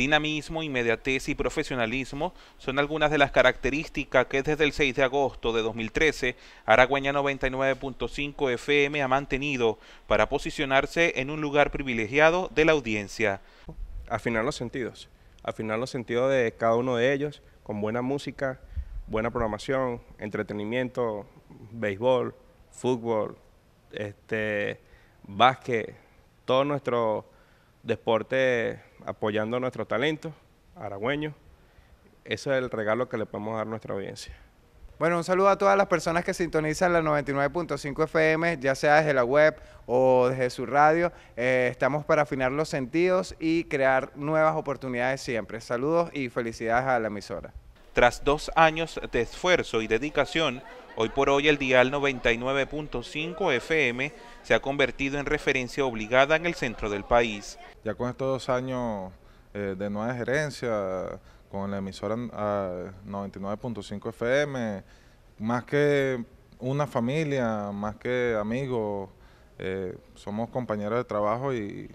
Dinamismo, inmediatez y profesionalismo son algunas de las características que desde el 6 de agosto de 2013 Araguaña 99.5 FM ha mantenido para posicionarse en un lugar privilegiado de la audiencia. Afinar los sentidos, afinar los sentidos de cada uno de ellos con buena música, buena programación, entretenimiento, béisbol, fútbol, este, básquet, todo nuestro deporte apoyando nuestro talento aragüeño. Ese es el regalo que le podemos dar a nuestra audiencia. Bueno, un saludo a todas las personas que sintonizan la 99.5 FM, ya sea desde la web o desde su radio. Eh, estamos para afinar los sentidos y crear nuevas oportunidades siempre. Saludos y felicidades a la emisora. Tras dos años de esfuerzo y dedicación, hoy por hoy el dial 99.5 FM se ha convertido en referencia obligada en el centro del país. Ya con estos dos años eh, de nueva gerencia, con la emisora 99.5 ah, FM, más que una familia, más que amigos, eh, somos compañeros de trabajo y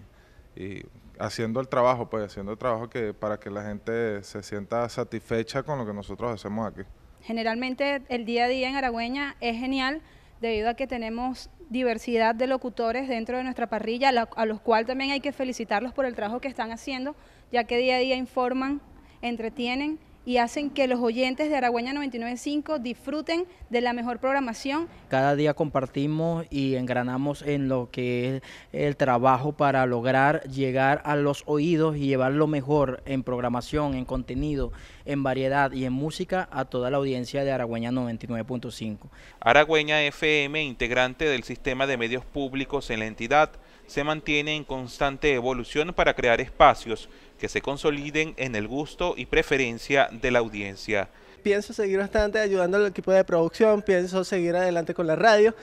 y haciendo el trabajo, pues haciendo el trabajo que para que la gente se sienta satisfecha con lo que nosotros hacemos aquí. Generalmente el día a día en Aragüeña es genial debido a que tenemos diversidad de locutores dentro de nuestra parrilla, a los cuales también hay que felicitarlos por el trabajo que están haciendo, ya que día a día informan, entretienen y hacen que los oyentes de Aragüeña 995 disfruten de la mejor programación. Cada día compartimos y engranamos en lo que es el trabajo para lograr llegar a los oídos y llevar lo mejor en programación, en contenido, en variedad y en música a toda la audiencia de Aragüeña 99.5. Aragüeña FM, integrante del sistema de medios públicos en la entidad, se mantiene en constante evolución para crear espacios que se consoliden en el gusto y preferencia de la audiencia. Pienso seguir bastante ayudando al equipo de producción, pienso seguir adelante con la radio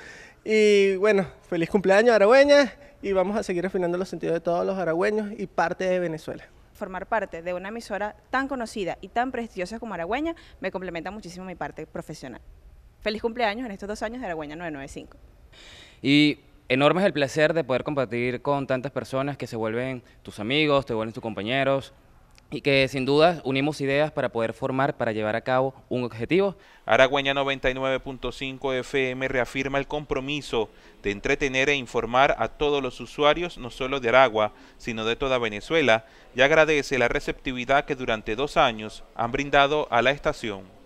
y bueno, feliz cumpleaños Aragüeña y vamos a seguir afinando los sentidos de todos los aragüeños y parte de Venezuela formar parte de una emisora tan conocida y tan prestigiosa como Aragüeña me complementa muchísimo mi parte profesional. Feliz cumpleaños en estos dos años de Aragüeña 995. Y Enorme es el placer de poder compartir con tantas personas que se vuelven tus amigos, te vuelven tus compañeros y que sin duda unimos ideas para poder formar, para llevar a cabo un objetivo. Araguaña 99.5 FM reafirma el compromiso de entretener e informar a todos los usuarios, no solo de Aragua, sino de toda Venezuela, y agradece la receptividad que durante dos años han brindado a la estación.